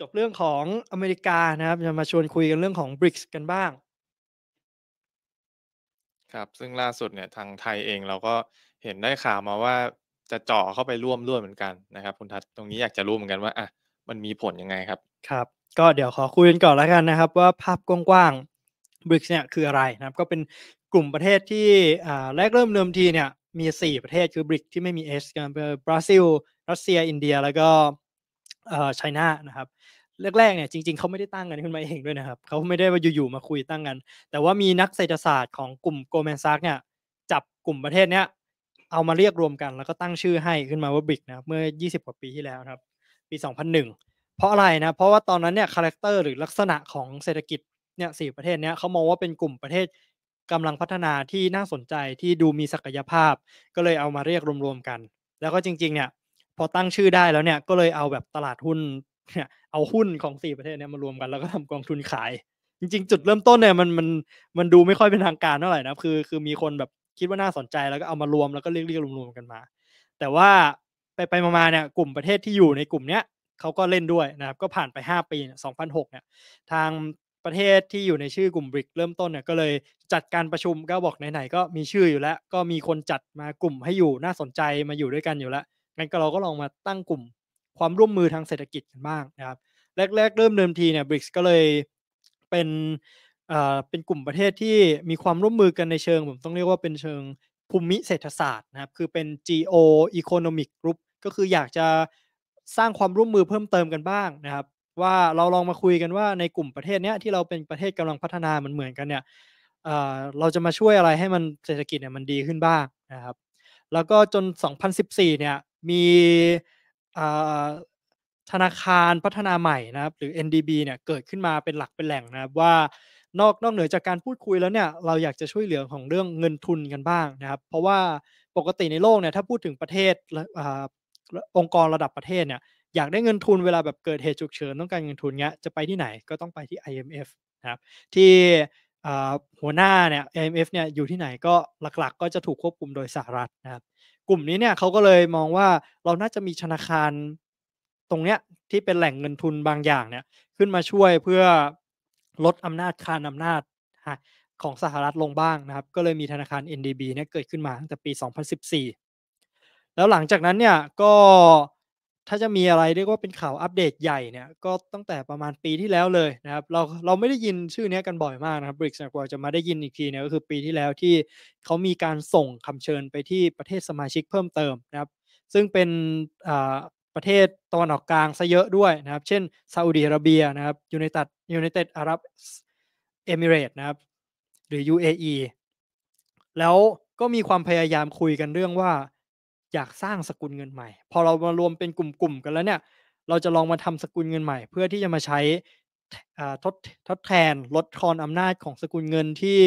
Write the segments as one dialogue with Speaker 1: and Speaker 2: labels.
Speaker 1: จบเรื่องของอเมริกานะครับ จะมาชวนคุยกันเรื่องของ b ริก s กันบ้าง ครับซึ่งล่าสุดเนี่ยทางไทยเองเราก็เห็นได้ข่าวมาว่าจะเจาะเข้าไปร่วมด้วยเหมือนกันนะครับคุณทัศตรงนี้อยากจะรู้เหมือนกันว่าอ่ะมันมีผลยังไงครับ ครับ ก็เดี๋ยวขอคุยกันก่อนแล้วกันนะครับว่าภาพกว้างๆ b ริกเนี่ยคืออะไรนะครับก็เป็นกลุ่มประเทศที่อ่าแรกเริ่มเดิมทีเนี่ย มี4ประเทศคือบริกที่ไม่มีเอสกันบราซิลรัสเซียอินเดียแล้วก็เอ่อ ไชน่า นะครับแรกๆเนี่ย จริงๆ เขาไม่ได้ตั้งกันขึ้นมาเองด้วยนะครับเขาไม่ได้ว่าอยู่ๆ มาคุยตั้งกัน แต่ว่ามีนักเศรษฐศาสตร์ของกลุ่มโกลแมนซักเนี่ย จับกลุ่มประเทศเนี้ย เอามาเรียกรวมกัน แล้วก็ตั้งชื่อให้ขึ้นมาว่าบิกนะครับ เมื่อ20กว่าปีที่แล้วครับ ปี 2001 เพราะอะไรนะ เพราะว่าตอนนั้นเนี่ย คาแรคเตอร์หรือลักษณะของเศรษฐกิจเนี่ยสประเทศเนี้ยเขามองว่าเป็นกลุ่มประเทศกำลังพัฒนาที่น่าสนใจ ที่ดูมีศักยภาพ ก็เลยเอามาเรียกรวมๆกัน แล้วก็จริงๆเนี่ยพอตั้งชื่อได้แล้วเนี่ยก็เลยเอาแบบตลาดหุ้นเนี่ยเอาหุ้นของสี่ประเทศเนี่ยมารวมกันแล้วก็ทำกองทุนขาย จริง ๆ จุดเริ่มต้นเนี่ยมันมันมันดูไม่ค่อยเป็นทางการเท่าไหร่นะคือ คือมีคนแบบคิดว่าน่าสนใจแล้วก็เอามารวมแล้วก็เรียกๆรวมๆกันมา แต่ว่าไปไปมาเนี่ยกลุ่มประเทศที่อยู่ในกลุ่มเนี้ยเขาก็เล่นด้วยนะครับก็ผ่านไป 5 ปีสองพันหกเนี่ยทางประเทศที่อยู่ในชื่อกลุ่มบริก เริ่มต้นเนี่ยก็เลยจัดการประชุมก็บอกไหนๆก็มีชื่ออยู่แล้วก็มีคนจัดมากลุ่มให้อยู่น่าสนใจมาอยู่ด้วยกันอยู่แล้วงั้นก็เราก็ลองมาตั้งกลุ่มความร่วมมือทางเศรษฐกิจกันบ้างนะครับแรกๆเริ่มเดิมทีเนี่ยบริกก็เลยเป็นเป็นกลุ่มประเทศที่มีความร่วมมือกันในเชิงผมต้องเรียกว่าเป็นเชิงภูมิเศรษฐศาสตร์นะครับคือเป็น geo economic group ก็คืออยากจะสร้างความร่วมมือเพิ่มเติมกันบ้างนะครับ ว่าเราลองมาคุยกันว่าในกลุ่มประเทศเนี้ยที่เราเป็นประเทศกำลังพัฒนามันเหมือนกันเนี่ยเราจะมาช่วยอะไรให้มันเศรษฐกิจเนี่ยมันดีขึ้นบ้างนะครับแล้วก็จน2014เนี่ยมีธนาคารพัฒนาใหม่นะครับ หรือ NDB เนี่ยเกิดขึ้นมาเป็นหลักเป็นแหล่งนะครับ ว่านอกนอกเหนือจากการพูดคุยแล้วเนี่ยเราอยากจะช่วยเหลือของเรื่องเงินทุนกันบ้างนะครับ เพราะว่าปกติในโลกเนี่ยถ้าพูดถึงประเทศอองค์กรระดับประเทศเนี่ยอยากได้เงินทุนเวลาแบบเกิดเหตุฉุกเฉินต้องการเงินทุนเงี้ยจะไปที่ไหนก็ต้องไปที่ IMF นะครับที่หัวหน้าเนี่ย IMF เนี่ยอยู่ที่ไหนก็หลักๆ ก็จะถูกควบคุมโดยสหรัฐนะครับกลุ่มนี้เนี่ยเขาก็เลยมองว่าเราน่าจะมีธนาคารตรงเนี้ยที่เป็นแหล่งเงินทุนบางอย่างเนี่ยขึ้นมาช่วยเพื่อลดอำนาจคานอำนาจของสหรัฐลงบ้างนะครับ ก็เลยมีธนาคาร NDB เนี่ยเกิดขึ้นมาตั้งแต่ปี 2014 แล้วหลังจากนั้นเนี่ยก็ถ้าจะมีอะไร เรียกว่าเป็นข่าวอัปเดตใหญ่เนี่ยก็ตั้งแต่ประมาณปีที่แล้วเลยนะครับเราเราไม่ได้ยินชื่อนี้กันบ่อยมากนะครับบริกส์กว่าจะมาได้ยินอีกทีเนี่ยก็คือปีที่แล้วที่เขามีการส่งคำเชิญไปที่ประเทศสมาชิกเพิ่มเติมนะครับ ซึ่งเป็นประเทศตะวันออกกลางซะเยอะด้วยนะครับ เช่นซาอุดีอาระเบียนะครับยูเนเต็ดยูเนเต็ดอารับเอมิเรตนะครับหรือ UAE แล้วก็มีความพยายามคุยกันเรื่องว่าอยากสร้างสกุลเงินใหม่ พอเรามารวมเป็นกลุ่มๆกันแล้วเนี่ยเราจะลองมาทำสกุลเงินใหม่ เพื่อที่จะมาใช้ทดทดแทนลดทอนอำนาจของสกุลเงินที่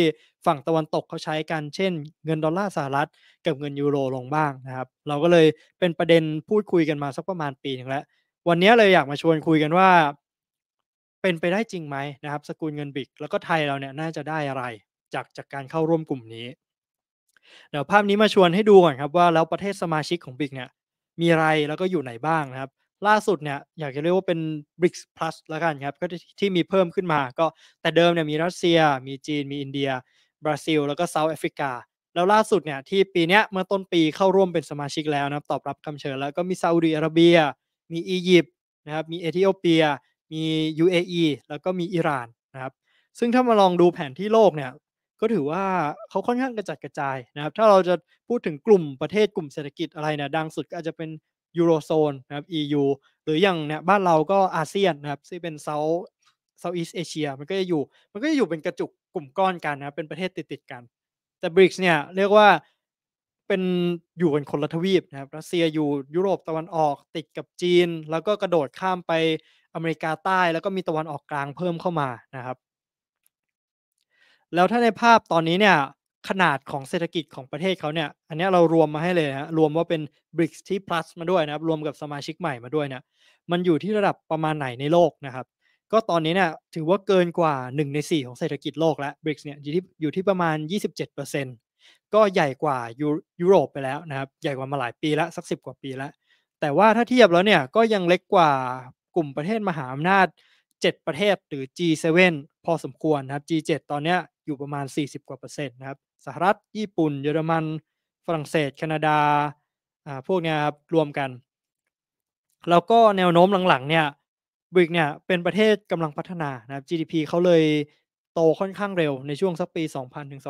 Speaker 1: ฝั่งตะวันตกเขาใช้กันเช่นเงินดอลลาร์สหรัฐกับเงินยูโรลงบ้างนะครับ เราก็เลยเป็นประเด็นพูดคุยกันมาสักประมาณปีนึงแล้ว วันนี้เลยอยากมาชวนคุยกันว่า เป็นไปได้จริงไหมนะครับ สกุลเงินบิกแล้วก็ไทยเราเนี่ยน่าจะได้อะไรจากจากการเข้าร่วมกลุ่มนี้เดี๋ยวภาพนี้มาชวนให้ดูก่อนครับว่าแล้วประเทศสมาชิกของบิิกเนี่ยมีอะไรแล้วก็อยู่ไหนบ้างนะครับ ล่าสุดเนี่ยอยากจะเรียกว่าเป็น BRICS Plus แล้วกันครับก็ที่มีเพิ่มขึ้นมาก็แต่เดิมเนี่ยมีรัสเซีย มีจีน มีอินเดีย บราซิล แล้วก็เซาท์แอฟริกา แล้วล่าสุดเนี่ยที่ปีนี้เมื่อต้นปีเข้าร่วมเป็นสมาชิกแล้วนะครับตอบรับคำเชิญ แล้วก็มีซาอุดิอาระเบียมีอียิปต์นะครับมีเอธิโอเปีย มี UAE แล้วก็มีอิหร่านนะครับซึ่งถ้ามาลองดูแผนที่โลกเนี่ยก็ถือว่าเขาค่อนข้างกระจัดกระจายนะครับ ถ้าเราจะพูดถึงกลุ่มประเทศกลุ่มเศรษฐกิจอะไรเนี่ย ดังสุดก็อาจจะเป็นยูโรโซนนะครับ EU หรืออย่างเนี่ยบ้านเราก็อาเซียนนะครับ ซึ่งเป็นเซาท์เซาท์อีสเอเชียมันก็จะอยู่ มันก็จะอยู่เป็นกระจุกกลุ่มก้อนกันนะเป็นประเทศติดติดกัน แต่บริกส์เนี่ย เรียกว่าเป็นอยู่กันคนละทวีปนะครับ รัสเซียอยู่ยุโรปตะวันออกติดกับจีน แล้วก็กระโดดข้ามไปอเมริกาใต้ แล้วก็มีตะวันออกกลางเพิ่มเข้ามานะครับแล้วถ้าในภาพตอนนี้เนี่ยขนาดของเศรษฐกิจของประเทศเขาเนี่ยอันนี้เรารวมมาให้เลยนะรวมว่าเป็น b r i c ์ที่ plus มาด้วยนะครับ รวมกับสมาชิกใหม่มาด้วยเนี่ยมันอยู่ที่ระดับประมาณไหนในโลกนะครับ ก็ตอนนี้เนี่ยถือว่าเกินกว่า 1 ใน 4 ของเศรษฐกิจโลกแล้วริกส์เนี่ยอยู่ที่อยู่ที่ประมาณ 27%ก็ใหญ่กว่ายุโรปไปแล้วนะครับ ใหญ่กว่ามาหลายปีแล้วสัก 10 กว่าปีแล้ว แต่ว่าถ้าเทียบแล้วเนี่ยก็ยังเล็กกว่ากลุ่มประเทศมหาอำนาจ 7 ประเทศหรือ G7 พอสมควรนะครับ G7 ตอนเนี้ยอยู่ประมาณ 40 กว่าเปอร์เซ็นต์นะครับ สหรัฐ ญี่ปุ่นเยอรมันฝรั่งเศสแคนาดาอ่าพวกนี้ครับรวมกัน แล้วก็แนวโน้มหลังๆเนี่ยบริกเนี่ยเป็นประเทศกำลังพัฒนานะครับ GDP เขาเลยโตค่อนข้างเร็วในช่วงสักปี 2000ถึง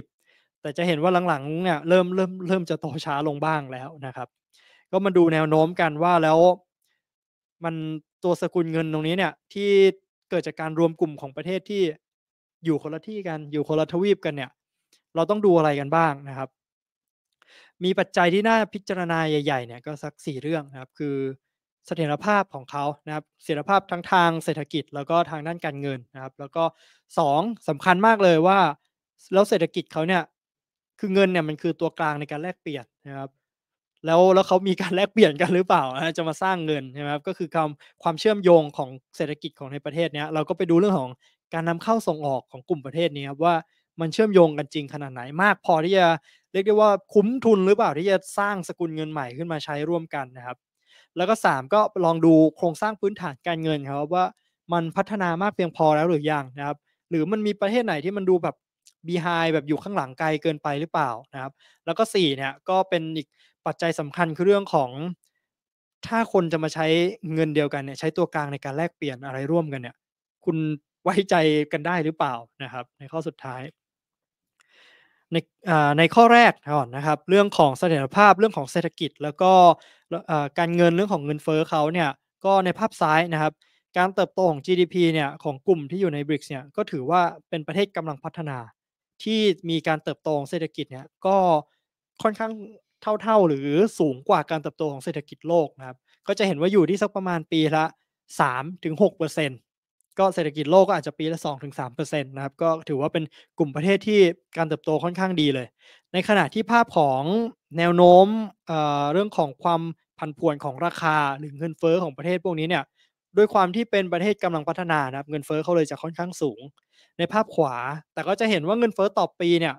Speaker 1: 2020 แต่จะเห็นว่าหลังๆเนี่ยเริ่มเริ่มเริ่มจะโตช้าลงบ้างแล้วนะครับ ก็มาดูแนวโน้มกันว่าแล้วมันตัวสกุลเงินตรงนี้เนี่ยที่เกิดจากการรวมกลุ่มของประเทศที่อยู่คนละที่กันอยู่คนละทวีปกันเนี่ย เราต้องดูอะไรกันบ้างนะครับ มีปัจจัยที่น่าพิจารณาใหญ่ๆเนี่ยก็สัก 4 เรื่องนะครับ คือ เสถียรภาพของเขานะครับเสถียรภาพทั้งทางเศรษฐกิจแล้วก็ทางด้านการเงินนะครับ แล้วก็ 2 สำคัญมากเลยว่าแล้วเศรษฐกิจเขาเนี่ยคือเงินเนี่ยมันคือตัวกลางในการแลกเปลี่ยนนะครับ แล้วแล้วเขามีการแลกเปลี่ยนกันหรือเปล่าจะมาสร้างเงินใช่ไหมครับก็คือความความเชื่อมโยงของเศรษฐกิจของในประเทศเนี้ยเราก็ไปดูเรื่องของการนำเข้าส่งออกของกลุ่มประเทศนี้ครับว่ามันเชื่อมโยงกันจริงขนาดไหนมากพอที่จะเรียกได้ว่า คุ้มทุนหรือเปล่าที่จะสร้างสกุลเงินใหม่ขึ้นมาใช้ร่วมกันนะครับ แล้วก็3ก็ลองดูโครงสร้างพื้นฐานการเงินครับว่ามันพัฒนามากเพียงพอแล้วหรือยังนะครับ หรือมันมีประเทศไหนที่มันดูแบบบีไฮแบบอยู่ข้างหลังไกลเกินไปหรือเปล่านะครับ แล้วก็ 4เนี่ยก็เป็นอีกปัจจัยสำคัญคือเรื่องของถ้าคนจะมาใช้เงินเดียวกันเนี่ยใช้ตัวกลางในการแลกเปลี่ยนอะไรร่วมกันเนี่ย คุณไว้ใจกันได้หรือเปล่านะครับ ในข้อสุดท้าย ในในข้อแรกก่อนนะครับ เรื่องของเสถียรภาพเรื่องของเศรษฐกิจแล้วก็การเงินเรื่องของเงินเฟ้อเขาเนี่ย ก็ในภาพซ้ายนะครับ การเติบโตของ GDP เนี่ยของกลุ่มที่อยู่ในบริกเนี่ยก็ถือว่าเป็นประเทศกำลังพัฒนา ที่มีการเติบโตของเศรษฐกิจเนี่ยก็ค่อนข้างเท่าๆหรือสูงกว่าการเติบโตของเศรษฐกิจโลกนะครับก็จะเห็นว่าอยู่ที่สักประมาณปีละ3-6%ถึงก็เศรษฐกิจโลกก็อาจจะปีละ 2-3%นะครับก็ถือว่าเป็นกลุ่มประเทศที่การเติบโตค่อนข้างดีเลย ในขณะที่ภาพของแนวโน้มเเรื่องของความผันผวนของราคา หรือเงินเฟอ้อของประเทศพวกนี้เนี่ยด้วยความที่เป็นประเทศกำลังพัฒนานะครับเงินเฟอ้อเขาเลยจะค่อนข้างสูงในภาพขวา แต่ก็จะเห็นว่าเงินเฟอ้อต่อปีเนี่ย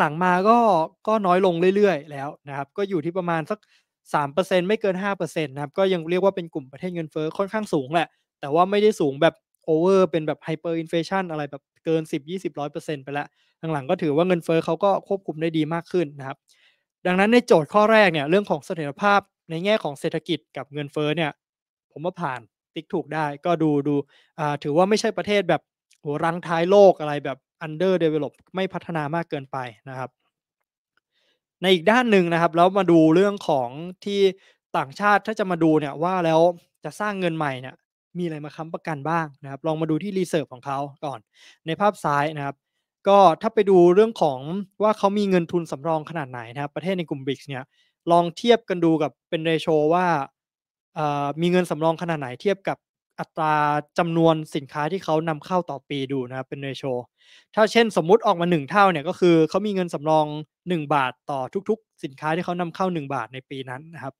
Speaker 1: หลังๆมาก็ก็น้อยลงเรื่อย ๆ แล้วนะครับ ก็อยู่ที่ประมาณสัก 3%ไม่เกิน5%นะครับก็ยังเรียกว่าเป็นกลุ่มประเทศเงินเฟอ้อค่อนข้างสูงแหละแต่ว่าไม่ได้สูงแบบโอเวอร์เป็นแบบไฮเปอร์อินเฟชันอะไรแบบเกิน10 20 100%ไปแล้ว หลังๆก็ถือว่าเงินเฟอ้อเขาก็ควบคุมได้ดีมากขึ้นนะครับ ดังนั้นในโจทย์ข้อแรกเนี่ยเรื่องของเสถียรภาพในแง่ของเศรษฐกิจกับเงินเฟอ้อเนี่ยผมว่าผ่านติ๊กถูกได้ก็ดูดูถือว่าไม่ใช่ประเทศแบบโหรังท้ายโลกอะไรแบบ under develop ไม่พัฒนามากเกินไปนะครับ ในอีกด้านหนึ่งนะครับแล้วมาดูเรื่องของที่ต่างชาติถ้าจะมาดูเนี่ยว่าแล้วจะสร้างเงินใหม่เนี่ยมีอะไรมาค้ำประกันบ้างนะครับ ลองมาดูที่รีเซิร์ฟของเขาก่อนในภาพซ้ายนะครับ ก็ถ้าไปดูเรื่องของว่าเขามีเงินทุนสำรองขนาดไหนนะครับประเทศในกลุ่มบริกเนี่ยลองเทียบกันดูกับเป็นเรโชว่ามีเงินสำรองขนาดไหนเทียบกับอัตราจำนวนสินค้าที่เขานำเข้าต่อปีดูนะครับเป็นเรโชถ้าเช่นสมมุติออกมา 1 เท่าเนี่ยก็คือเขามีเงินสำรอง 1 บาทต่อทุก ๆ สินค้าที่เขานำเข้า 1 บาทในปีนั้นนะครับ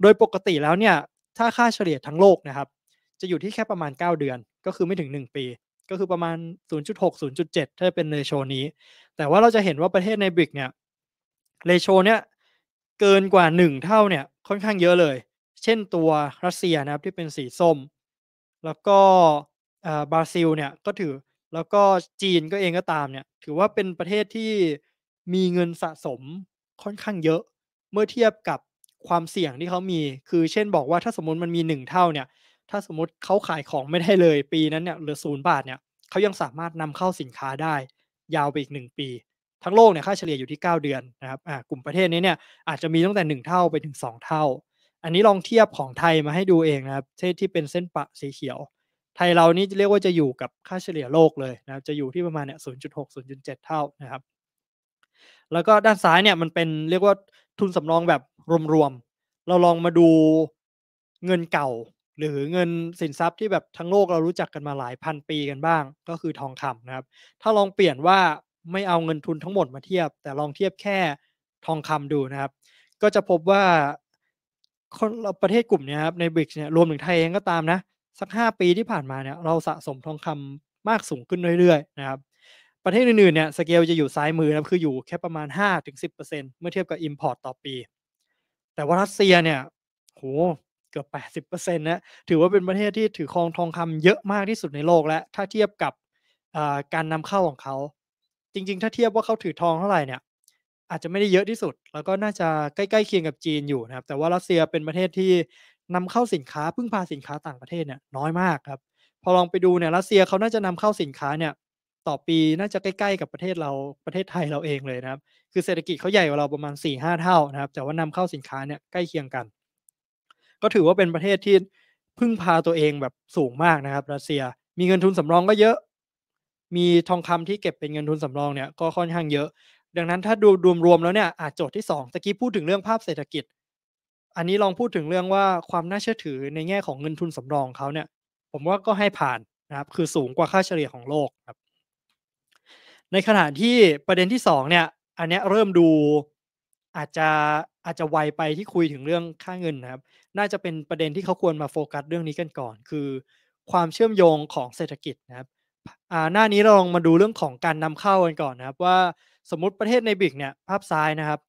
Speaker 1: โดยปกติแล้วเนี่ยถ้าค่าเฉลี่ยทั้งโลกนะครับจะอยู่ที่แค่ประมาณ 9 เดือนก็คือไม่ถึง 1 ปี ก็คือประมาณ 0.6 0.7 ถ้าเป็นเลโชนี้ แต่ว่าเราจะเห็นว่าประเทศในบริกเนี่ยเลโชเนี่ย เกินกว่า 1 เท่าเนี่ย ค่อนข้างเยอะเลย เช่นตัวรัสเซียนะครับที่เป็นสีส้มแล้วก็บราซิลเนี่ยก็ถือแล้วก็จีนก็เองก็ตามเนี่ยถือว่าเป็นประเทศที่มีเงินสะสมค่อนข้างเยอะเมื่อเทียบกับความเสี่ยงที่เขามี คือ เช่นบอกว่าถ้าสมมติมันมี 1 เท่าเนี่ยถ้าสมมติเขาขายของไม่ได้เลยปีนั้นเนี่ยเหลือศูนย์บาทเนี่ยเขายังสามารถนำเข้าสินค้าได้ยาวไปอีก 1 ปี ทั้งโลกเนี่ยค่าเฉลี่ยอยู่ที่ 9 เดือนนะครับอ่ากลุ่มประเทศนี้เนี่ยอาจจะมีตั้งแต่1เท่าไปถึง 2 เท่า อันนี้ลองเทียบของไทยมาให้ดูเองนะครับเทศนที่เป็นเส้นปะสีเขียว ไทยเรานี่เรียกว่าจะอยู่กับค่าเฉลี่ยโลกเลยนะครับ จะอยู่ที่ประมาณเนี่ย0.6 0.7 เท่านะครับ แล้วก็ด้านซ้ายเนี่ยมันเป็นเรียกว่าทุนสำรองแบบรวมๆเราลองมาดูเงินเก่าหรือเงินสินทรัพย์ที่แบบทั้งโลกเรารู้จักกันมาหลายพันปีกันบ้าง ก็คือทองคำนะครับถ้าลองเปลี่ยนว่าไม่เอาเงินทุนทั้งหมดมาเทียบ แต่ลองเทียบแค่ทองคำดูนะครับ ก็จะพบว่าคนประเทศกลุ่มนี้ครับในบริกเนี่ยรวมถึงไทยเองก็ตามนะ สัก 5 ปีที่ผ่านมาเนี่ยเราสะสมทองคำมากสูงขึ้นเรื่อยๆนะครับ ประเทศอื่นๆเนี่ยสเกลจะอยู่ซ้ายมือนะคืออยู่แค่ประมาณ5-10%เมื่อเทียบกับ Import ต่อปี แต่ว่ารัสเซียเนี่ยโหเกือบ80%นะถือว่าเป็นประเทศที่ถือครองทองคำเยอะมากที่สุดในโลกและถ้าเทียบกับการนำเข้าของเขาจริงๆ ถ้าเทียบว่าเขาถือทองเท่าไหร่เนี่ยอาจจะไม่ได้เยอะที่สุด แล้วก็น่าจะใกล้ๆเคียงกับจีนอยู่นะครับแต่ว่ารัสเซียเป็นประเทศที่นำเข้าสินค้าพึ่งพาสินค้าต่างประเทศเนี่ยน้อยมากครับพอลองไปดูเนี่ยรัสเซียเขาน่าจะนำเข้าสินค้าเนี่ยต่อปีน่าจะใกล้ ๆ กับประเทศเราประเทศไทยเราเองเลยนะครับคือเศรษฐกิจเขาใหญ่กว่าเราประมาณ4ี่ห้าเท่านะครับแต่ว่านำเข้าสินค้าเนี่ยใกล้เคียงกันก็ถือว่าเป็นประเทศที่พึ่งพาตัวเองแบบสูงมากนะครับรัสเซีย มีเงินทุนสำรองก็เยอะ มีทองคำที่เก็บเป็นเงินทุนสำรองเนี่ยก็ค่อนข้างเยอะ ดังนั้นถ้าดูรวมๆแล้วเนี่ยอาจโจทย์ที่2ตะกี้พูดถึงเรื่องภาพเศรษฐกิจ อันนี้ลองพูดถึงเรื่องว่าความน่าเชื่อถือในแง่ของเงินทุนสำรองเขาเนี่ยผมว่าก็ให้ผ่านนะครับคือสูงกว่าค่าเฉลี่ยของโลกครับ ในขณะที่ประเด็นที่ 2 เนี่ยอันนี้เริ่มดูอาจจะอาจจะไวไปที่คุยถึงเรื่องค่าเงินนะครับ น่าจะเป็นประเด็นที่เขาควรมาโฟกัสเรื่องนี้กันก่อน คือ ความเชื่อมโยงของเศรษฐกิจนะครับอ่าหน้านี้เราลองมาดูเรื่องของการนำเข้ากันก่อนนะครับ ว่าสมมติประเทศในบิกเนี่ยภาพซ้ายนะครับ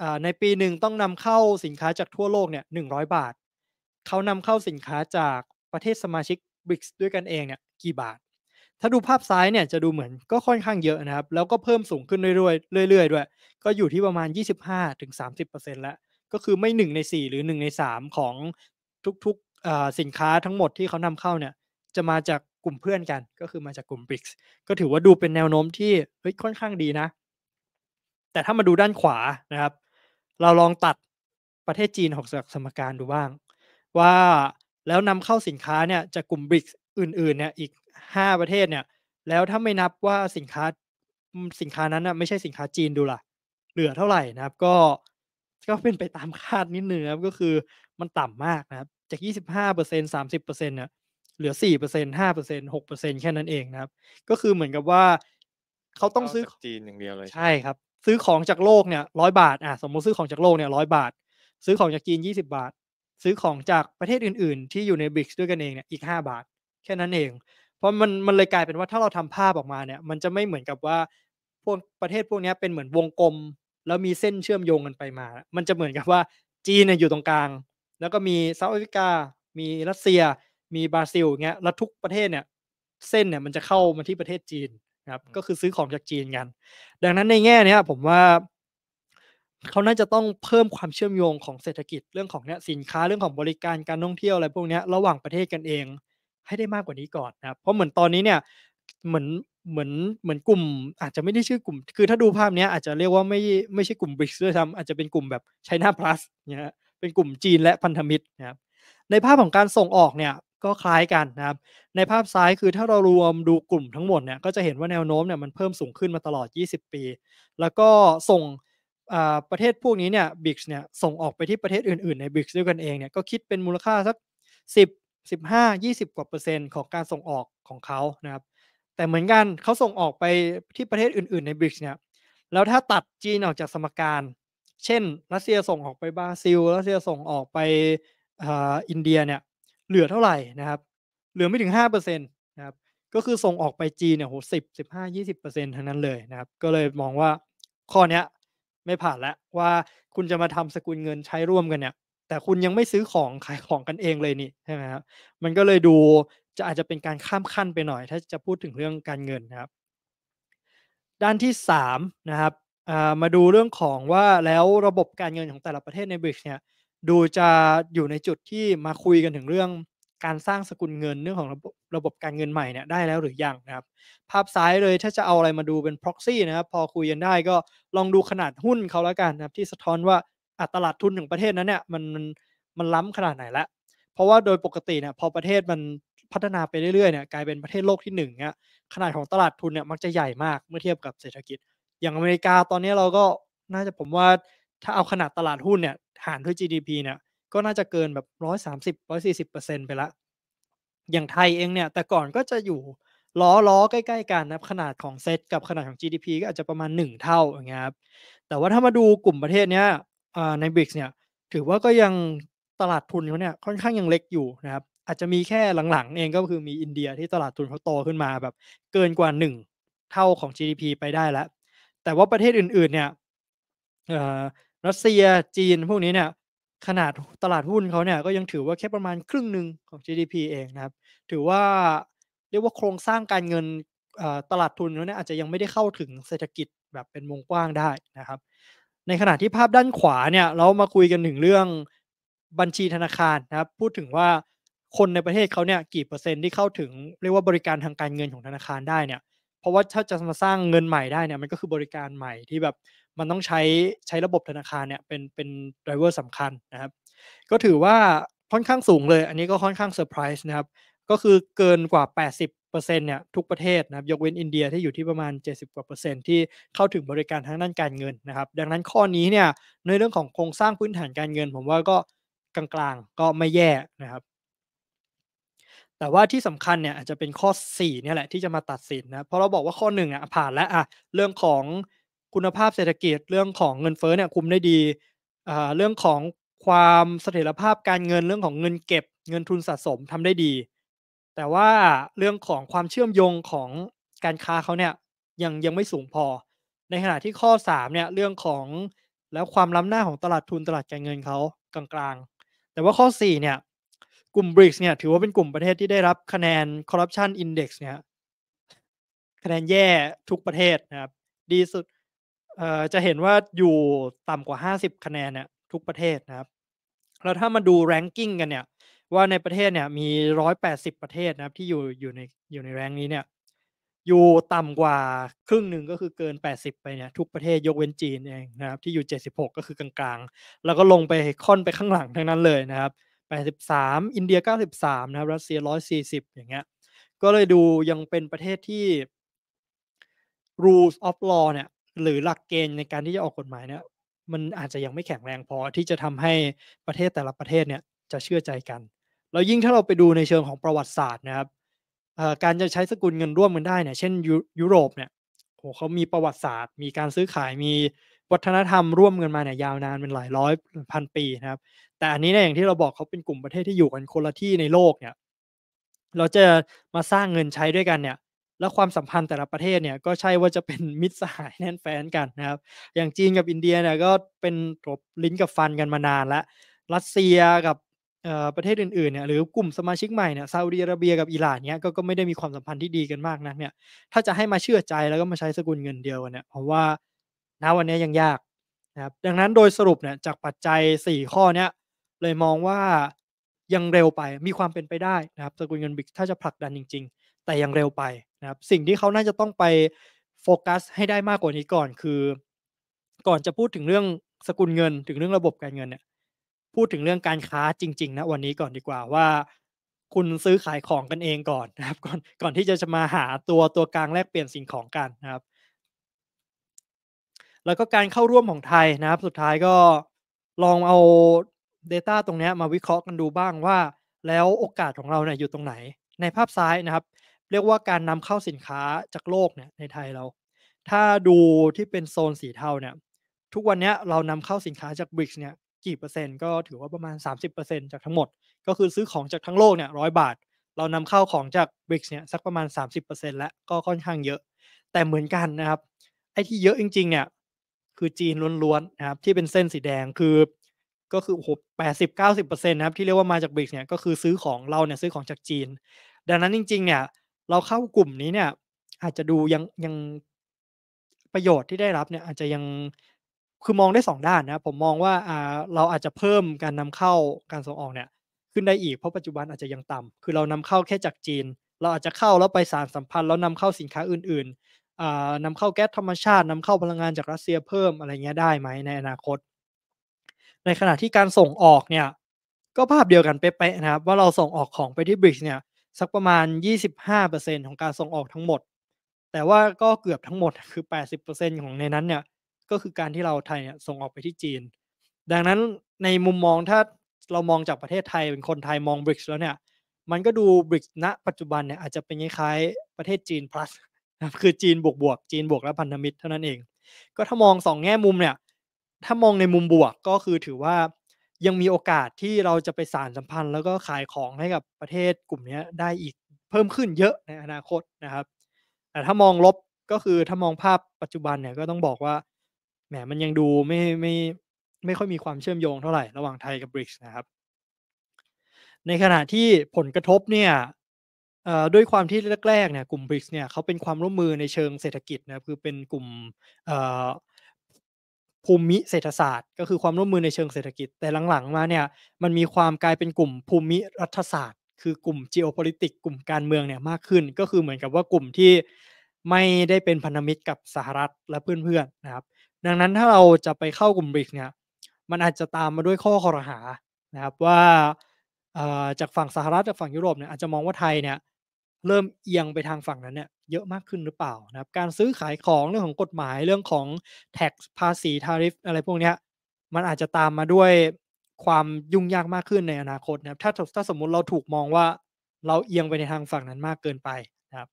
Speaker 1: อ่าในปีหนึ่งต้องนำเข้าสินค้าจากทั่วโลกเนี่ยหนึ่งร้อยบาท เขานำเข้าสินค้าจากประเทศสมาชิกบิกด้วยกันเองเนี่ยกี่บาทถ้าดูภาพซ้ายเนี่ยจะดูเหมือนก็ค่อนข้างเยอะนะครับ แล้วก็เพิ่มสูงขึ้นเรื่อยๆเรื่อยๆ ด้วยก็อยู่ที่ประมาณ 25-30%แล้ว ก็คือไม่ 1 ใน 4 หรือ 1 ใน 3 ของทุกๆสินค้าทั้งหมดที่เขานำเข้าเนี่ย จะมาจากกลุ่มเพื่อนกันก็คือมาจากกลุ่ม BRICS ก็ถือว่าดูเป็นแนวโน้มที่เฮ้ยค่อนข้างดีนะ แต่ถ้ามาดูด้านขวานะครับ เราลองตัดประเทศจีนออกจากสมการดูบ้างว่าแล้วนำเข้าสินค้าเนี่ยจากกลุ่ม BRICS อื่นๆเนี่ยอีกห้าประเทศเนี่ย แล้วถ้าไม่นับว่าสินค้าสินค้านั้นนะไม่ใช่สินค้าจีนดูล่ะ เหลือเท่าไหร่นะครับ ก็ก็เป็นไปตามคาดนิดนึงครับก็คือมันต่ำมากนะครับ จากยี่สิบห้าเปอร์เซ็น์สสาิบเเปอรซ็นี่ยเหลือสี่เเเเเเปปปอออรรร์์์ซซ็็นนหห้ากซ็นแค่นั้นเองนะครับก็คือเหมือนกับว่าเขาต้องซื้อจีนอย่างเดียวเลยใช่ครับ ซื้อของจากโลกเนี่ยร้อยบาท อ่ะสมมติซื้อของจากโลกเนี่ยร้อยบาทซื้อของจากจีนยี่สิบาท ซื้อของจากประเทศอื่น ๆ ที่อยู่ในบิ๊กด้วยกันเองเนี่ยอีกาบาท แค่นั้นเองพราะมันมันเลยกลายเป็นว่าถ้าเราทำภาพออกมาเนี่ย มันจะไม่เหมือนกับว่าพวกประเทศพวกนี้เป็นเหมือนวงกลม แล้วมีเส้นเชื่อมโยงกันไปมา มันจะเหมือนกับว่าจีนเนี่ยอยู่ตรงกลาง แล้วก็มีเซาท์อฟริกา มีรัสเซีย มีบราซิลเงี้ยแล้วทุกประเทศเนี่ยเส้นเนี่ยมันจะเข้ามาที่ประเทศจีนครับก็คือซื้อของจากจีนกันดังนั้นในแง่นี้ผมว่าเขาน่าจะต้องเพิ่มความเชื่อมโยงของเศรษฐกิจเรื่องของเนี่ยสินค้าเรื่องของบริการการท่องเที่ยวอะไรพวกนี้ระหว่างประเทศกันเองให้ได้มากกว่านี้ก่อนนะครับ เพราะเหมือนตอนนี้เนี่ยเหมือนเหมือนเหมือนกลุ่มอาจจะไม่ได้ชื่อกลุ่ม คือถ้าดูภาพนี้อาจจะเรียกว่าไม่ไม่ใช่กลุ่มบริกด้วยซ้ำอาจจะเป็นกลุ่มแบบไชน่าพลัสเนี่ยเป็นกลุ่มจีนและพันธมิตรนะครับในภาพของการส่งออกเนี่ยก็คล้ายกันนะครับในภาพซ้ายคือถ้าเรารวมดูกลุ่มทั้งหมดเนี่ยก็จะเห็นว่าแนวโน้มเนี่ยมันเพิ่มสูงขึ้นมาตลอด 20 ปี แล้วก็ส่งประเทศพวกนี้เนี่ยบิกเนี่ยส่งออกไปที่ประเทศอื่นๆ ในบิกด้วยกันเองเนี่ยก็คิดเป็นมูลค่าสัก10 15-20กว่าเปอร์เซ็นต์ของการส่งออกของเขานะครับ แต่เหมือนกันเขาส่งออกไปที่ประเทศอื่นๆ ในบริกเนี่ย แล้วถ้าตัดจีนออกจากสมการ เช่น รัสเซียส่งออกไปบราซิลรัสเซียส่งออกไปอินเดียเนี่ยเหลือเท่าไหร่นะครับ เหลือไม่ถึง 5%นะครับ ก็คือส่งออกไปจีนเนี่ยโหสิบสิบห้ายี่สิบเปอร์เซ็นทั้งนั้นเลยนะครับ ก็เลยมองว่าข้อเนี้ยไม่ผ่านแล้วว่าคุณจะมาทำสกุลเงินใช้ร่วมกันเนี่ยแต่คุณยังไม่ซื้อของขายของกันเองเลยนี่ใช่ไหมครับมันก็เลยดูจะอาจจะเป็นการข้ามขั้นไปหน่อย ถ้าจะพูดถึงเรื่องการเงิน นะครับ ด้านที่3นะครับมาดูเรื่องของว่าแล้วระบบการเงินของแต่ละประเทศในบริกเนี่ยดูจะอยู่ในจุดที่มาคุยกันถึงเรื่องการสร้างสกุลเงินเรื่องของระบบระบบการเงินใหม่เนี่ยได้แล้วหรือยังนะครับ ภาพซ้ายเลยถ้าจะเอาอะไรมาดูเป็น proxy นะครับพอคุยกันได้ก็ลองดูขนาดหุ้นเขาแล้วกันนะครับที่สะท้อนว่าอัตลาดทุนของประเทศนั้นเนี่ยมันมันมันล้ำขนาดไหนละ เพราะว่าโดยปกติเนี่ยพอประเทศมันพัฒนาไปเรื่อยๆเนี่ยกลายเป็นประเทศโลกที่หนึ่งเนี่ยขนาดของตลาดทุนเนี่ยมักจะใหญ่มากเมื่อเทียบกับเศรษฐกิจ อย่างอเมริกาตอนนี้เราก็น่าจะผมว่าถ้าเอาขนาดตลาดหุ้นเนี่ยหารด้วย GDP เนี่ยก็น่าจะเกินแบบร้อยสามสิบร้อยสี่สิบเปอร์เซ็นไปละอย่างไทยเองเนี่ยแต่ก่อนก็จะอยู่ล้อล้อใกล้ ๆ กันนะขนาดของเซตกับขนาดของ GDP ก็อาจจะประมาณหนึ่งเท่าอย่างเงี้ยครับแต่ว่าถ้ามาดูกลุ่มประเทศเนี้ยในบริกเนี่ยถือว่าก็ยังตลาดทุนเขาเนี่ยค่อนข้างยังเล็กอยู่นะครับ อาจจะมีแค่หลังๆ เองก็คือมีอินเดียที่ตลาดทุนเขาโตขึ้นมาแบบเกินกว่า1เท่าของ GDP ไปได้แล้ว แต่ว่าประเทศอื่น ๆเนี่ยรัสเซียจีนพวกนี้เนี่ยขนาดตลาดหุ้นเขาเนี่ยก็ยังถือว่าแค่ประมาณครึ่งหนึ่งของ GDP เองนะครับ ถือว่าเรียกว่าโครงสร้างการเงินตลาดทุนเขาเนี่ยอาจจะยังไม่ได้เข้าถึงเศรษฐกิจแบบเป็นวงกว้างได้นะครับในขณะที่ภาพด้านขวาเนี่ยเรามาคุยกันถึงเรื่องบัญชีธนาคารนะครับพูดถึงว่าคนในประเทศเขาเนี่ยกี่เปอร์เซ็นต์ที่เข้าถึงเรียกว่าบริการทางการเงินของธนาคารได้เนี่ยเพราะว่าถ้าจะมาสร้างเงินใหม่ได้เนี่ยมันก็คือบริการใหม่ที่แบบมันต้องใช้ใช้ระบบธนาคารเนี่ยเป็นเป็นไดรเวอร์สำคัญนะครับก็ถือว่าค่อนข้างสูงเลย อันนี้ก็ค่อนข้างเซอร์ไพรส์นะครับก็คือเกินกว่าเปอร์เซ็นต์เนี่ยทุกประเทศนะครับยกเว้นอินเดียที่อยู่ที่ประมาณ 70กว่าเปอร์เซ็นต์ที่เข้าถึงบริการทางด้านการเงินนะครับ ดังนั้นข้อนี้เนี่ยในเรื่องของโครงสร้างพื้นฐานการเงิน ผมว่าก็กลางๆก็ไม่แย่นะครับ แต่ว่าที่สำคัญเนี่ยอาจจะเป็นข้อ4เนี่ยแหละที่จะมาตัดสินนะเพราะเราบอกว่าข้อ1อ่ะผ่านแล้วอ่ะเรื่องของคุณภาพเศรษฐกิจเรื่องของเงินเฟ้อเนี่ยคุมได้ดีอ่าเรื่องของความเสถียรภาพการเงินเรื่องของเงินเก็บ เงินทุนสะสมทำได้ดีแต่ว่าเรื่องของความเชื่อมโยงของการค้าเขาเนี่ยยังยังไม่สูงพอ ในขณะที่ข้อ 3เนี่ยเรื่องของ แล้วความล้ำหน้าของตลาดทุนตลาดการเงินเขากลางๆ แต่ว่าข้อ 4 เนี่ยกลุ่ม b r i c s เนี่ยถือว่าเป็นกลุ่มประเทศที่ได้รับคะแนน Corruption Index เนี่ยคะแนนแย่ทุกประเทศนะครับดีสุดเอ่อจะเห็นว่าอยู่ต่ำกว่า 50 คะแนนเนี่ยทุกประเทศนะครับแล้วถ้ามาดูแรงกิ้งกันเนี่ยว่าในประเทศเนี่ยมีร้อยแปดสิบประเทศนะครับที่อยู่อยู่ในอยู่ในแรงนี้เนี่ยอยู่ต่ำกว่าครึ่งหนึ่งก็คือเกินแปดสิบไปเนี่ยทุกประเทศยกเว้นจีนเองนะครับที่อยู่เจ็สิบหกก็คือกลางๆ แล้วก็ลงไปค่อนไปข้างหลังทั้งนั้นเลยนะครับแปดสสิบามอินเดียเก้าสสิบามนะครับรัสเซียร้อยสี่สิบอย่างเงี้ยก็เลยดูยังเป็นประเทศที่ rules of law เนี่ยหรือหลักเกณฑ์ในการที่จะออกกฎหมายเนี่ยมันอาจจะยังไม่แข็งแรงพอที่จะทำให้ประเทศแต่ละประเทศเนี่ยจะเชื่อใจกันแล้วยิ่งถ้าเราไปดูในเชิงของประวัติศาสตร์นะครับ การจะใช้สกุลเงินร่วมกันได้เนี่ย เช่นยุโรปเนี่ยโหเขามีประวัติศาสตร์ มีการซื้อขาย มีวัฒนธรรมร่วมกันมาเนี่ยยาวนานเป็นหลายร้อยพัน ปีนะครับ แต่อันนี้เนี่ยอย่างที่เราบอกเขาเป็นกลุ่มประเทศที่อยู่กันคนละที่ในโลกเนี่ย เราจะมาสร้างเงินใช้ด้วยกันเนี่ย แล้วความสัมพันธ์แต่ละประเทศเนี่ยก็ใช่ว่าจะเป็นมิตรสหายแน่นแฟนกันนะครับ อย่างจีนกับอินเดียเนี่ยก็เป็นถบลิ้นกับฟันกันมานานละ รัสเซียกับประเทศอื่นๆเนี่ยหรือกลุ่มสมาชิกใหม่เนี่ยซาอุดิอาระเบียกับอิหร่านเนี่ยก็ก็ไม่ได้มีความสัมพันธ์ที่ดีกันมากนักเนี่ยถ้าจะให้มาเชื่อใจแล้วก็มาใช้สกุลเงินเดียวกันเนี่ยผมว่าณวันนี้ยังยากนะครับดังนั้นโดยสรุปเนี่ยจากปัจจัย 4 ข้อเนี่ยเลยมองว่ายังเร็วไปมีความเป็นไปได้นะครับสกุลเงินบิกถ้าจะผลักดันจริง ๆ แต่ยังเร็วไปนะครับสิ่งที่เขาน่าจะต้องไปโฟกัสให้ได้มากกว่านี้ก่อนคือ ก่อนจะพูดถึงเรื่องสกุลเงิน ถึงเรื่องระบบการเงินเนี่ยพูดถึงเรื่องการค้าจริงๆนะวันนี้ก่อนดีกว่าว่า คุณซื้อขายของกันเองก่อนนะครับ ก่อนก่อนที่จะมาหาตัวตัวกลางแลกเปลี่ยนสิ่งของ กันนะครับ แล้วก็การเข้าร่วมของไทยนะครับ สุดท้ายก็ลองเอา Data ตรงนี้มาวิเคราะห์กันดูบ้างว่าแล้วโอกาสของเราเนี่ยอยู่ตรงไหนในภาพซ้ายนะครับ เรียกว่าการนำเข้าสินค้าจากโลกเนี่ยในไทยเรา ถ้าดูที่เป็นโซนสีเทาเนี่ย ทุกวันนี้เรานำเข้าสินค้าจากบริกเนี่ยกี่เปอร์เซ็นต์ก็ถือว่าประมาณ 30%จากทั้งหมด ก็คือซื้อของจากทั้งโลกเนี่ยร้อยบาท เรานำเข้าของจากบริกเนี่ยสักประมาณ30%แล้วก็ค่อนข้างเยอะ แต่เหมือนกันนะครับ ไอ้ที่เยอะจริง ๆเนี่ยคือจีนล้วนๆนะครับ ที่เป็นเส้นสีแดงคือก็คือโอ้โหแปดสิบเก้าสิบเปอร์เซ็นต์นะครับที่เรียกว่ามาจากบริกเนี่ยก็คือซื้อของเราเนี่ยซื้อของจากจีน ดังนั้นจริง ๆ เนี่ยเราเข้ากลุ่มนี้เนี่ยอาจจะดูยังยังประโยชน์ที่ได้รับเนี่ยอาจจะยังคือมองได้ 2 ด้านนะผมมองว่าเราอาจจะเพิ่มการนำเข้าการส่งออกเนี่ยขึ้นได้อีกเพราะปัจจุบันอาจจะยังต่ำ คือเรานำเข้าแค่จากจีน เราอาจจะเข้าแล้วไปสารสัมพันธ์แล้วนำเข้าสินค้าอื่นๆนำนำเข้าแก๊สธรรมชาตินำเข้าพลังงานจากรัสเซียเพิ่มอะไรเงี้ยได้ไหมในอนาคต ในขณะที่การส่งออกเนี่ยก็ภาพเดียวกันเป๊ะ ๆ นะครับว่าเราส่งออกของไปที่บริกเนี่ยสักประมาณ 25%ของการส่งออกทั้งหมด แต่ว่าก็เกือบทั้งหมดคือ 80%ของในนั้นเนี่ยก็คือการที่เราไทยเนี่ยส่งออกไปที่จีน ดังนั้นในมุมมองถ้าเรามองจากประเทศไทยเป็นคนไทยมองบริกสแล้วเนี่ย มันก็ดูบริกสณปัจจุบันเนี่ยอาจจะเป็นคล้ายๆประเทศจีน plus คือจีนบวกบวกจีนบวกและพันธมิตรเท่านั้นเอง ก็ถ้ามองสองแง่มุมเนี่ยถ้ามองในมุมบวกก็คือถือว่ายังมีโอกาสที่เราจะไปสารสัมพันธ์ แล้วก็ขายของให้กับประเทศกลุ่มนี้ได้อีกเพิ่มขึ้นเยอะในอนาคตนะครับแต่ถ้ามองลบก็คือถ้ามองภาพปัจจุบันเนี่ยก็ต้องบอกว่าแหมมันยังดูไม่ไม่ไม่ค่อยมีความเชื่อมโยงเท่าไหร่ระหว่างไทยกับบริกส์นะครับ ในขณะที่ผลกระทบเนี่ยด้วยความที่แรกๆเนี่ยกลุ่มบริกส์เนี่ยเขาเป็นความร่วมมือในเชิงเศรษฐกิจนะคือเป็นกลุ่มภูมิเศรษฐศาสตร์ก็คือความร่วมมือในเชิงเศรษฐกิจ แต่หลังๆมาเนี่ยมันมีความกลายเป็นกลุ่มภูมิรัฐศาสตร์ คือ กลุ่ม geopolitics กลุ่มการเมืองเนี่ยมากขึ้นก็คือเหมือนกับว่ากลุ่มที่ไม่ได้เป็นพันธมิตรกับสหรัฐและเพื่อนๆนะครับดังนั้นถ้าเราจะไปเข้ากลุ่มบริกเนี่ยมันอาจจะตามมาด้วยข้อคอรหานะครับว่าจากฝั่งสหรัฐจากฝั่งยุโรปเนี่ยอาจจะมองว่าไทยเนี่ยเริ่มเอียงไปทางฝั่งนั้นเนี่ยเยอะมากขึ้นหรือเปล่านะครับ การซื้อขายของเรื่องของกฎหมายเรื่องของ tax ภาษีทาริฟอะไรพวกนี้มันอาจจะตามมาด้วยความยุ่งยากมากขึ้นในอนาคตนะครับถ้าถ้าสมมุติเราถูกมองว่า เราเอียงไปในทางฝั่งนั้นมากเกินไปนะครับ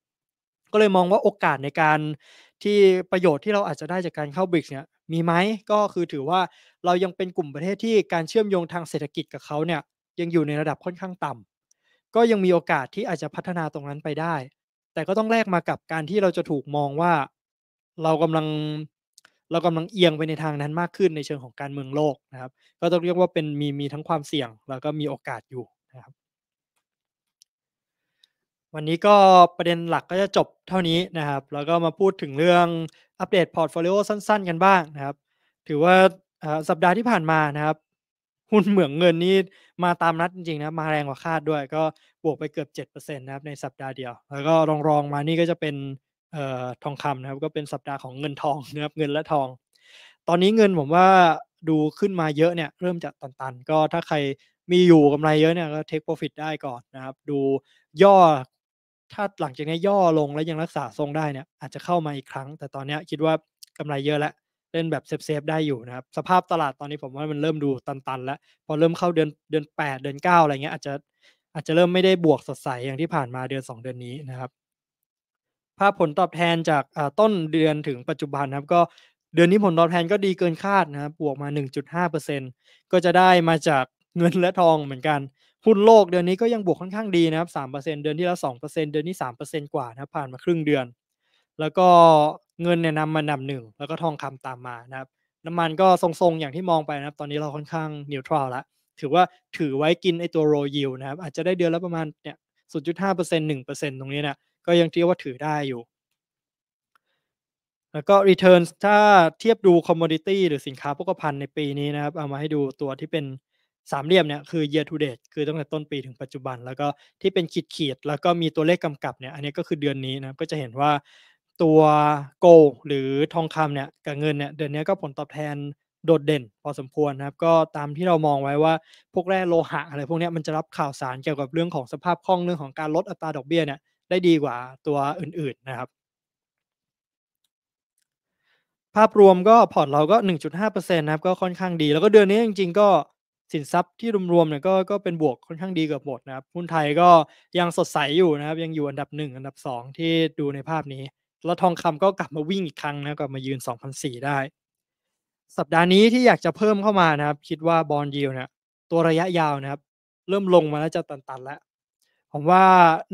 Speaker 1: ก็เลยมองว่าโอกาสในการที่ประโยชน์ที่เราอาจจะได้จากการเข้าบริกเนี่ย มีไหมก็คือถือว่าเรายังเป็นกลุ่มประเทศที่การเชื่อมโยงทางเศรษฐกิจกับเขาเนี่ย ยังอยู่ในระดับค่อนข้างต่ำ ก็ยังมีโอกาสที่อาจจะพัฒนาตรงนั้นไปได้ แต่ก็ต้องแลกมากับการที่เราจะถูกมองว่า เรากำลังเรากำลังเอียงไปในทางนั้นมากขึ้น ในเชิงของการเมืองโลกนะครับ ก็ต้องเรียกว่าเป็นมีมีทั้งความเสี่ยง แล้วก็มีโอกาสอยู่นะครับวันนี้ก็ประเด็นหลักก็จะจบเท่านี้นะครับ แล้วก็มาพูดถึงเรื่องอัปเดตพอร์ตโฟลิโอสั้นๆ กันบ้างนะครับ ถือว่าสัปดาห์ที่ผ่านมานะครับ หุ้นเหมืองเงินนี่มาตามนัดจริง ๆนะมาแรงกว่าคาดด้วย ก็บวกไปเกือบ7%นะครับในสัปดาห์เดียวแล้วก็รองรองมานี่ก็จะเป็นออทองคำนะครับก็เป็นสัปดาห์ของเงินทองนะครับเงินและทอง ตอนนี้เงินผมว่าดูขึ้นมาเยอะเนี่ยเริ่มจากตันๆก็ถ้าใครมีอยู่กำไรเยอะเนี่ยก็เทคโปรฟิตได้ก่อนนะครับ ดูย่อถ้าหลังจากนี้ย่อลงแล้วยังรักษาทรงได้เนี่ยอาจจะเข้ามาอีกครั้ง แต่ตอนนี้คิดว่ากำไรเยอะแล้วเล่นแบบเซฟๆได้อยู่นะครับสภาพตลาดตอนนี้ผมว่ามันเริ่มดูตันๆ แล้ว พอเริ่มเข้าเดือนเดือน8 เดือน9อะไรเงี้ยอาจจะอาจจะเริ่มไม่ได้บวกสดใสอย่างที่ผ่านมาเดือน 2 เดือนนี้นะครับภาพผลตอบแทนจากต้นเดือนถึงปัจจุบันนะครับ ก็เดือนนี้ผลตอบแทนก็ดีเกินคาดนะครับบวกมา1.5%ก็จะได้มาจากเงินและทองเหมือนกันหุ้นโลกเดือนนี้ก็ยังบวกค่อนข้างดีนะครับสเดือนที่แล้วสเดือนนี้์กว่านะผ่านมาครึ่งเดือน แล้วก็เงินเนี่ยนำมานำหนึ่ง แล้วก็ทองคำตามมา นะครับ น้ำมันก็ทรงๆอย่างที่มองไปนะครับ ตอนนี้เราค่อนข้างนิวทรัลละ ถือว่าถือไว้กินไอตัวโรยิลนะครับ อาจจะได้เดือนละประมาณเนี่ยศซ็นตรงนี้นะก็ยังเรียกว่าถือได้อยู่ แล้วก็ r e t u r n นถ้าเทียบดูอมมอดิตี้หรือสินค้าโภคภัณฑ์ในปีนี้นะครับเอามาให้ดูตัวที่เป็นสามเหลี่ยมเนี่ยคือ year to date คือตั้งแต่ต้นปีถึงปัจจุบัน แล้วก็ที่เป็นขีดขีด แล้วก็มีตัวเลขกำกับเนี่ยอันนี้ก็คือเดือนนี้นะก็จะเห็นว่าตัวโกลหรือทองคำเนี่ยกับเงินเนี่ยเดือนนี้ก็ผลตอบแทนโดดเด่นพอสมควรนะครับ ก็ตามที่เรามองไว้ว่าพวกแร่โลหะอะไร พวกนี้มันจะรับข่าวสารเกี่ยวกับเรื่องของสภาพคล่อง เรื่องของการลดอัตราดอกเบี้ยเนี่ยได้ดีกว่าตัวอื่นๆนะครับ ภาพรวมก็พอร์ตเราก็ 1.5%นะครับก็ค่อนข้างดีแล้วก็เดือนนี้จริงๆก็สินทรัพย์ที่รวมๆเนี่ยก็ก็เป็นบวกค่อนข้างดีเกือบหมดนะครับหุ้นไทยก็ยังสดใสอยู่นะครับยังอยู่อันดับ 1 อันดับ 2 ที่ดูในภาพนี้แล้วทองคำก็กลับมาวิ่งอีกครั้งนะกลับมายืน 2,004 ได้ สัปดาห์นี้ที่อยากจะเพิ่มเข้ามานะครับคิดว่าบอลยิวเนี่ยตัวระยะยาวนะครับเริ่มลงมาแล้วจะตันๆแล้วผมว่า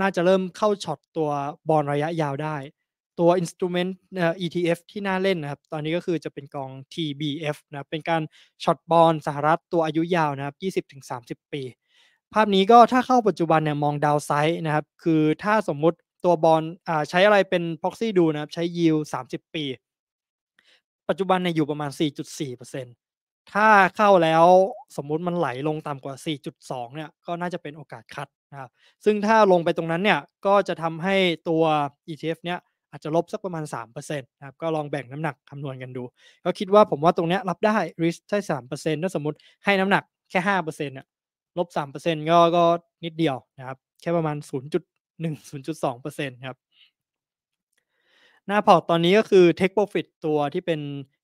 Speaker 1: น่าจะเริ่มเข้าช็อตตัวบอลระยะยาวได้ตัว instrument ETF ที่น่าเล่นนะครับ ตอนนี้ก็คือจะเป็นกอง TBF นะเป็นการช็อตบอลสหรัฐตัวอายุยาวนะครับ 20-30 ปี ภาพนี้ก็ถ้าเข้าปัจจุบันเนี่ยมองดาวไซด์นะครับ คือถ้าสมมุติตัวบอลใช้อะไรเป็น proxy ดูนะครับ ใช้ยิว30 ปี ปัจจุบันเนี่ยอยู่ประมาณ 4.4%ถ้าเข้าแล้วสมมุติมันไหลลงต่ำกว่า 4.2 เนี่ย ก็น่าจะเป็นโอกาสคัดนะครับ ซึ่งถ้าลงไปตรงนั้นเนี่ย ก็จะทำให้ตัว ETF เนี่ยาจจะลบสักประมาณ 3%นะครับ ก็ลองแบ่งน้ำหนักคำนวณกันดู ก็คิดว่าผมว่าตรงนี้รับได้ริสได้สามเปอร์เซ็นต์ถ้าสมมติให้น้ำหนักแค่ห้าเปอร์เซ็นต์น่ะลบสามเปอร์เซ็นต์ก็ก็นิดเดียวนะครับ แค่ประมาณศูนย์จุดหนึ่งศูนย์จุดสองเปอร์เซ็นต์ครับหน้าพอร์ตตอนนี้ก็คือ Take Profit ตัวที่เป็น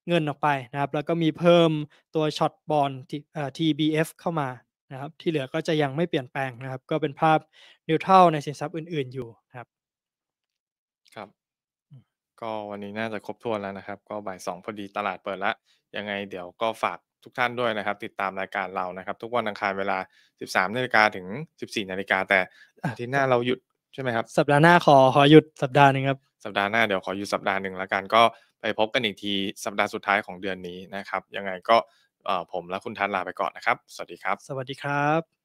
Speaker 1: เงินออกไปนะครับ แล้วก็มีเพิ่มตัวช็อตบอลเอ่อ TBF เข้ามานะครับ ที่เหลือก็จะยังไม่เปลี่ยนแปลงนะครับก็เป็นภาพนิวเทลในสินทรัพย์อื่นๆ อยู่นะครับก็วันนี้น่าจะครบถ้วนแล้วนะครับ ก็บ่ายสองพอดีตลาดเปิดละยังไงเดี๋ยวก็ฝากทุกท่านด้วยนะครับ ติดตามรายการเรานะครับ ทุกวันอังคารเวลา 13นาฬิกาถึง 14นาฬิกาแต่อาทิตย์หน้าเราหยุดใช่ไหมครับ สัปดาห์หน้าขอขอหยุดสัปดาห์หนึ่งครับสัปดาห์หน้าเดี๋ยวขอหยุดสัปดาห์หนึ่งแล้วกันก็ไปพบกันอีกทีสัปดาห์สุดท้ายของเดือนนี้นะครับ ยังไงก็ผมและคุณทันลาไปก่อนนะครับ สวัสดีครับ สวัสดีครับ